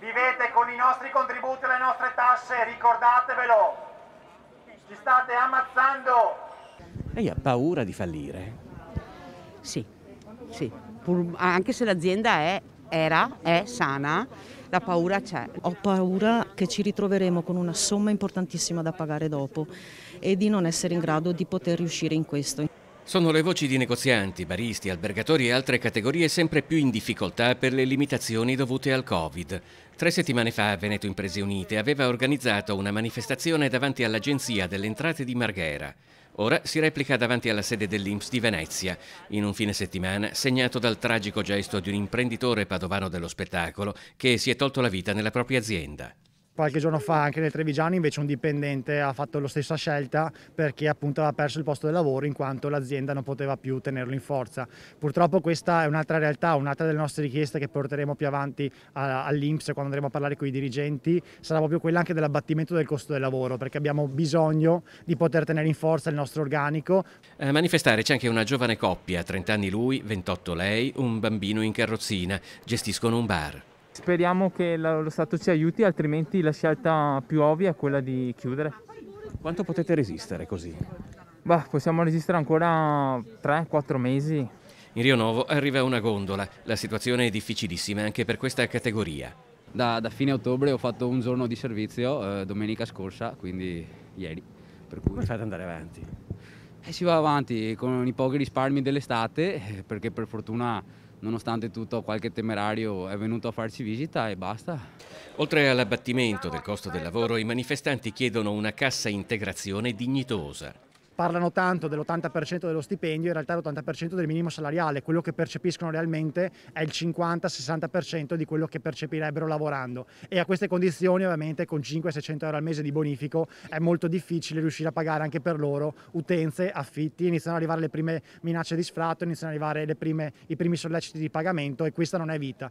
Vivete con i nostri contributi e le nostre tasse, ricordatevelo. Ci state ammazzando. Lei ha paura di fallire? Sì, sì. Pur, anche se l'azienda è, era, è sana, la paura c'è. Ho paura che ci ritroveremo con una somma importantissima da pagare dopo e di non essere in grado di poter riuscire in questo. Sono le voci di negozianti, baristi, albergatori e altre categorie sempre più in difficoltà per le limitazioni dovute al Covid. Tre settimane fa Veneto Imprese Unite aveva organizzato una manifestazione davanti all'Agenzia delle Entrate di Marghera. Ora si replica davanti alla sede dell'Inps di Venezia, in un fine settimana segnato dal tragico gesto di un imprenditore padovano dello spettacolo che si è tolto la vita nella propria azienda. Qualche giorno fa anche nel Trevigiano invece un dipendente ha fatto la stessa scelta perché appunto aveva perso il posto del lavoro in quanto l'azienda non poteva più tenerlo in forza. Purtroppo questa è un'altra realtà, un'altra delle nostre richieste che porteremo più avanti all'Inps quando andremo a parlare con i dirigenti sarà proprio quella anche dell'abbattimento del costo del lavoro perché abbiamo bisogno di poter tenere in forza il nostro organico. A eh, manifestare c'è anche una giovane coppia, 30 anni lui, 28 lei, un bambino in carrozzina, gestiscono un bar. Speriamo che lo Stato ci aiuti, altrimenti la scelta più ovvia è quella di chiudere. Quanto potete resistere così? Bah, possiamo resistere ancora 3-4 mesi. In Rio Novo arriva una gondola. La situazione è difficilissima anche per questa categoria. Da, da fine ottobre ho fatto un giorno di servizio, eh, domenica scorsa, quindi ieri. Per cui... Come fate ad andare avanti? E eh, si va avanti con i pochi risparmi dell'estate, eh, perché per fortuna nonostante tutto qualche temerario è venuto a farci visita e basta. Oltre all'abbattimento del costo del lavoro, i manifestanti chiedono una cassa integrazione dignitosa parlano tanto dell'80% dello stipendio, in realtà l'80% del minimo salariale, quello che percepiscono realmente è il 50-60% di quello che percepirebbero lavorando e a queste condizioni ovviamente con 500-600 euro al mese di bonifico è molto difficile riuscire a pagare anche per loro utenze, affitti, iniziano ad arrivare le prime minacce di sfratto, iniziano ad arrivare prime, i primi solleciti di pagamento e questa non è vita.